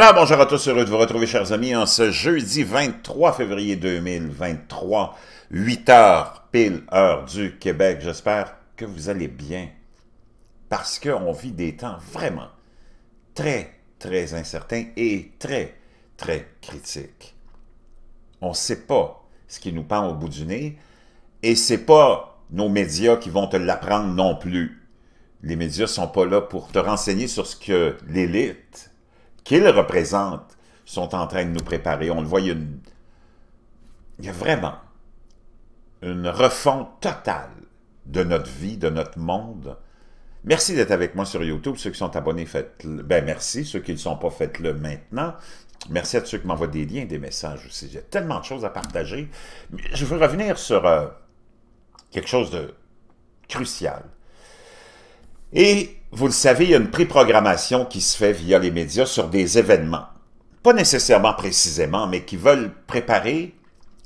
Alors, bonjour à tous, heureux de vous retrouver, chers amis, en ce jeudi 23 février 2023, 8 heures pile heure du Québec. J'espère que vous allez bien, parce qu'on vit des temps vraiment très, très incertains et très, très critiques. On ne sait pas ce qui nous pend au bout du nez, et c'est pas nos médias qui vont te l'apprendre non plus. Les médias sont pas là pour te renseigner sur ce que l'élite qu'ils représentent sont en train de nous préparer. On le voit, il y a, une, il y vraiment une refonte totale de notre vie, de notre monde. Merci d'être avec moi sur YouTube. Ceux qui sont abonnés, faites-le. Ben merci. Ceux qui ne sont pas, faites-le maintenant. Merci à ceux qui m'envoient des liens, des messages aussi. J'ai tellement de choses à partager. je veux revenir sur euh, quelque chose de crucial. Et vous le savez, il y a une préprogrammation qui se fait via les médias sur des événements. Pas nécessairement précisément, mais qui veulent préparer,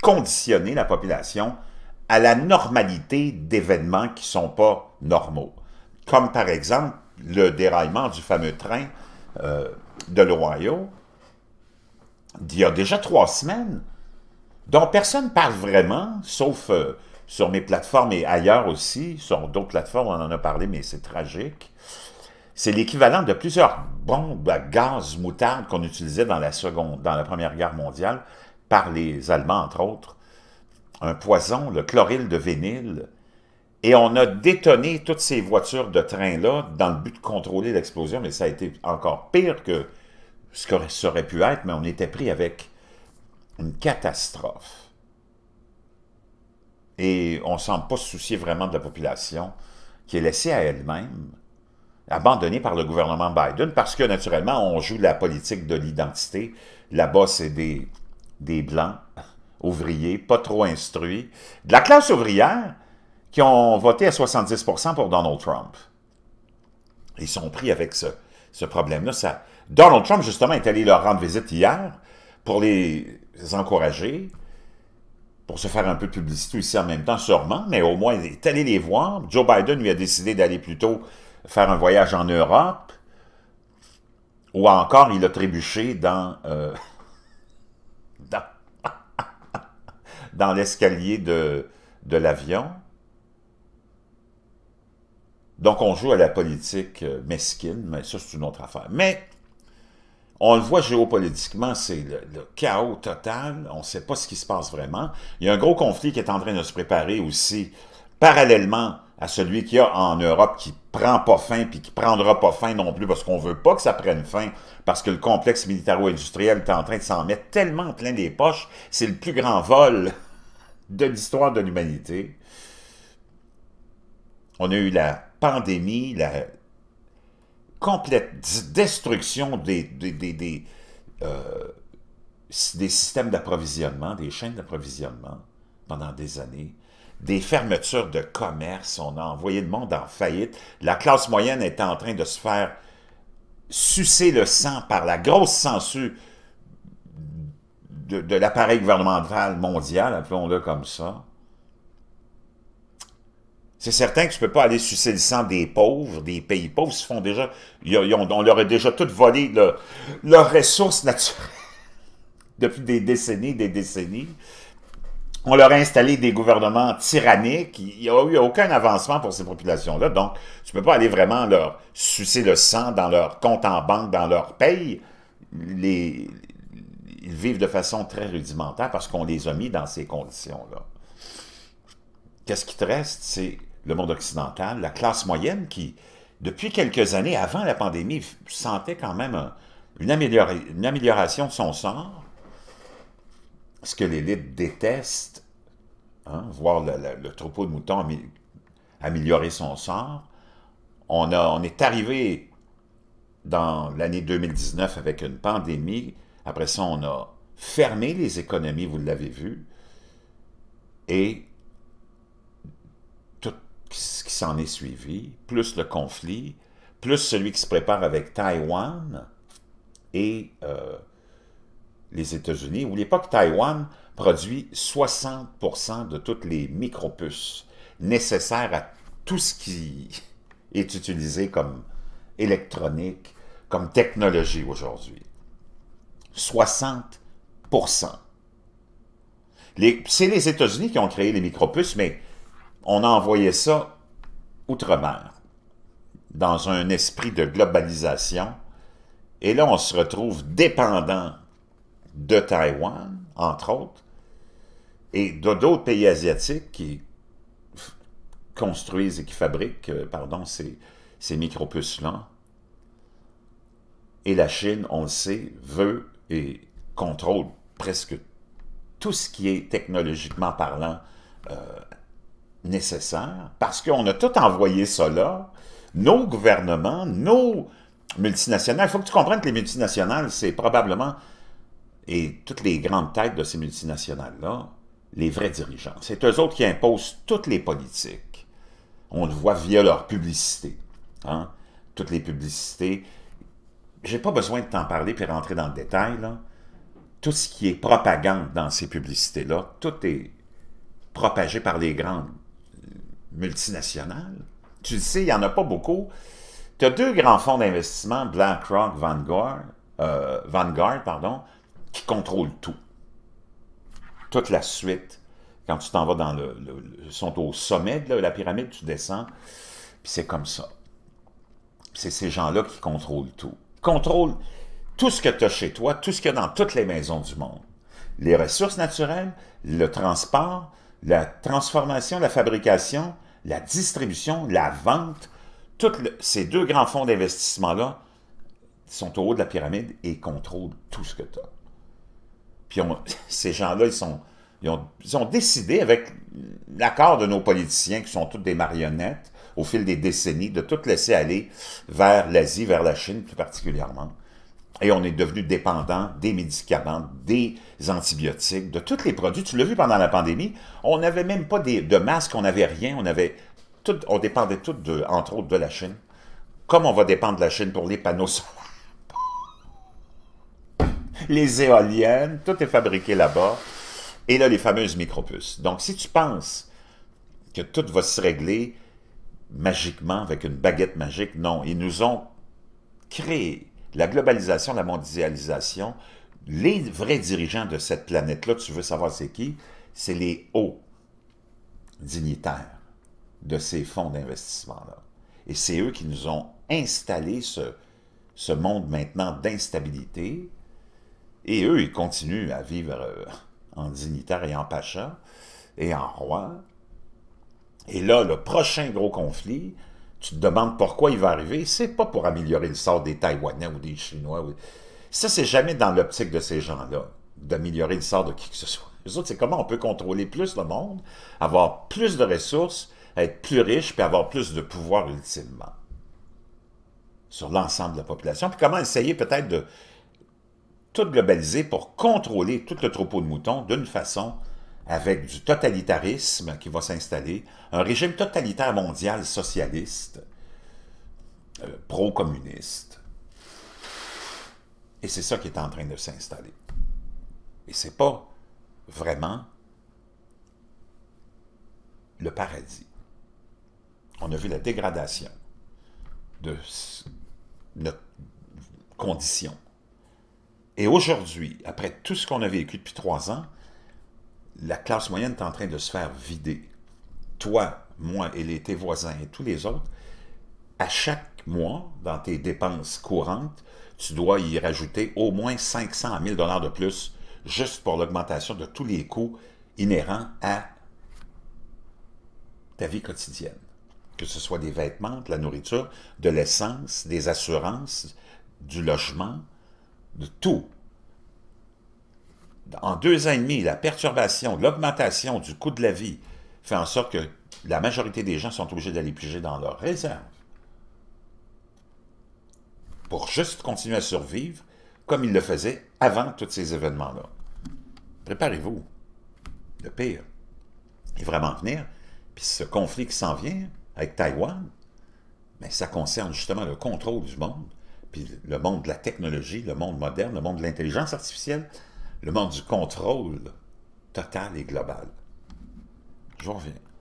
conditionner la population à la normalité d'événements qui ne sont pas normaux. Comme par exemple le déraillement du fameux train euh, de l'Ohio d'il y a déjà trois semaines, dont personne ne parle vraiment, sauf euh, sur mes plateformes et ailleurs aussi, sur d'autres plateformes, on en a parlé, mais c'est tragique. C'est l'équivalent de plusieurs bombes à gaz moutarde qu'on utilisait dans la, seconde, dans la Première Guerre mondiale par les Allemands, entre autres. Un poison, le chloryle de vinyle, et on a détonné toutes ces voitures de train-là dans le but de contrôler l'explosion, mais ça a été encore pire que ce que ça aurait pu être, mais on était pris avec une catastrophe et on ne semble pas se soucier vraiment de la population qui est laissée à elle-même, abandonnée par le gouvernement Biden, parce que naturellement, on joue la politique de l'identité. Là-bas, c'est des, blancs, ouvriers, pas trop instruits, de la classe ouvrière, qui ont voté à 70% pour Donald Trump. Ils sont pris avec ce, ce problème-là. Donald Trump, justement, est allé leur rendre visite hier pour les encourager, pour se faire un peu de publicité aussi en même temps, sûrement, mais au moins, il est allé les voir. Joe Biden lui a décidé d'aller plutôt faire un voyage en Europe, ou encore, il a trébuché dans, euh, dans, l'escalier de, de l'avion. Donc, on joue à la politique euh, mesquine, mais ça, c'est une autre affaire. Mais on le voit géopolitiquement, c'est le, chaos total. On ne sait pas ce qui se passe vraiment. Il y a un gros conflit qui est en train de se préparer aussi, parallèlement à celui qu'il y a en Europe qui prend pas fin puis qui prendra pas fin non plus parce qu'on veut pas que ça prenne fin parce que le complexe militaro-industriel est en train de s'en mettre tellement plein des poches. C'est le plus grand vol de l'histoire de l'humanité. On a eu la pandémie, la, complète destruction des, euh, des, systèmes d'approvisionnement, des chaînes d'approvisionnement pendant des années, des fermetures de commerce, on a envoyé le monde en faillite, la classe moyenne est en train de se faire sucer le sang par la grosse censure de, de l'appareil gouvernemental mondial, appelons-le comme ça, c'est certain que tu ne peux pas aller sucer le sang des pauvres, des pays pauvres. Ils font déjà, on leur a déjà tout volé leurs ressources naturelles depuis des décennies, des décennies. On leur a installé des gouvernements tyranniques. Il n'y a eu aucun avancement pour ces populations-là. Donc, tu ne peux pas aller vraiment leur sucer le sang dans leur compte en banque, dans leur paye. ils vivent de façon très rudimentaire parce qu'on les a mis dans ces conditions-là. Qu'est-ce qui te reste? C'est le monde occidental, la classe moyenne qui, depuis quelques années, avant la pandémie, sentait quand même une, amélioration de son sort, ce que l'élite déteste, hein, voir le, troupeau de moutons améliorer son sort, on, a, on est arrivé dans l'année 2019 avec une pandémie, après ça on a fermé les économies, vous l'avez vu, et en est suivi, plus le conflit, plus celui qui se prépare avec Taïwan et euh, les États-Unis, où l'époque Taïwan produit 60% de toutes les micropuces nécessaires à tout ce qui est utilisé comme électronique, comme technologie aujourd'hui. 60 C'est les États-Unis qui ont créé les micropuces, mais on a envoyé ça outre-mer, dans un esprit de globalisation. Et là, on se retrouve dépendant de Taïwan, entre autres, et d'autres pays asiatiques qui construisent et qui fabriquent euh, pardon, ces, ces micropuces-là. Et la Chine, on le sait, veut et contrôle presque tout ce qui est technologiquement parlant euh, nécessaire parce qu'on a tout envoyé ça là, nos gouvernements, nos multinationales. Il faut que tu comprennes que les multinationales, c'est probablement, et toutes les grandes têtes de ces multinationales-là, les vrais dirigeants. C'est eux autres qui imposent toutes les politiques. On le voit via leur publicité. Hein. Toutes les publicités. J'ai pas besoin de t'en parler puis rentrer dans le détail. Tout ce qui est propagande dans ces publicités-là, tout est propagé par les grandes multinationales. Tu sais, il n'y en a pas beaucoup. Tu as deux grands fonds d'investissement, BlackRock, Vanguard, euh, Vanguard pardon, qui contrôlent tout. Toute la suite. Quand tu t'en vas dans le, sont au sommet de la pyramide, tu descends, puis c'est comme ça. C'est ces gens-là qui contrôlent tout. Contrôlent tout ce que tu as chez toi, tout ce qu'il y a dans toutes les maisons du monde. Les ressources naturelles, le transport, la transformation, la fabrication, la distribution, la vente, ces deux grands fonds d'investissement-là sont au haut de la pyramide et contrôlent tout ce que tu as. Puis ces gens-là, ils, sont, ont, décidé, avec l'accord de nos politiciens, qui sont toutes des marionnettes, au fil des décennies, de tout laisser aller vers l'Asie, vers la Chine plus particulièrement. Et on est devenu dépendant des médicaments, des antibiotiques, de tous les produits. Tu l'as vu pendant la pandémie, on n'avait même pas de masques, on n'avait rien, on avait tout, on dépendait tout, de, entre autres, de la Chine. Comme on va dépendre de la Chine pour les panneaux solaires, les éoliennes, tout est fabriqué là-bas. Et là, les fameuses micropuces. Donc, si tu penses que tout va se régler magiquement avec une baguette magique, non, ils nous ont créé la globalisation, la mondialisation, les vrais dirigeants de cette planète-là, tu veux savoir c'est qui, c'est les hauts dignitaires de ces fonds d'investissement-là. Et c'est eux qui nous ont installé ce, ce monde maintenant d'instabilité, et eux, ils continuent à vivre euh, en dignitaires et en pacha, et en roi. Et là, le prochain gros conflit, tu te demandes pourquoi il va arriver, c'est pas pour améliorer le sort des Taïwanais ou des Chinois. Ça, c'est jamais dans l'optique de ces gens-là, d'améliorer le sort de qui que ce soit. Les autres, c'est comment on peut contrôler plus le monde, avoir plus de ressources, être plus riche, puis avoir plus de pouvoir ultimement sur l'ensemble de la population, puis comment essayer peut-être de tout globaliser pour contrôler tout le troupeau de moutons d'une façon avec du totalitarisme qui va s'installer, un régime totalitaire mondial socialiste, euh, pro-communiste. Et c'est ça qui est en train de s'installer. Et c'est pas vraiment le paradis. On a vu la dégradation de notre condition. Et aujourd'hui, après tout ce qu'on a vécu depuis trois ans, la classe moyenne est en train de se faire vider. Toi, moi et les, tes voisins et tous les autres, à chaque mois, dans tes dépenses courantes, tu dois y rajouter au moins 500 à 1000 dollars de plus juste pour l'augmentation de tous les coûts inhérents à ta vie quotidienne. Que ce soit des vêtements, de la nourriture, de l'essence, des assurances, du logement, de tout en deux ans et demi, la perturbation, l'augmentation du coût de la vie fait en sorte que la majorité des gens sont obligés d'aller piger dans leurs réserves pour juste continuer à survivre comme ils le faisaient avant tous ces événements-là. Préparez-vous. Le pire est vraiment venir. Puis ce conflit qui s'en vient avec Taïwan, mais ben, ça concerne justement le contrôle du monde, puis le monde de la technologie, le monde moderne, le monde de l'intelligence artificielle, le monde du contrôle total et global. Je reviens.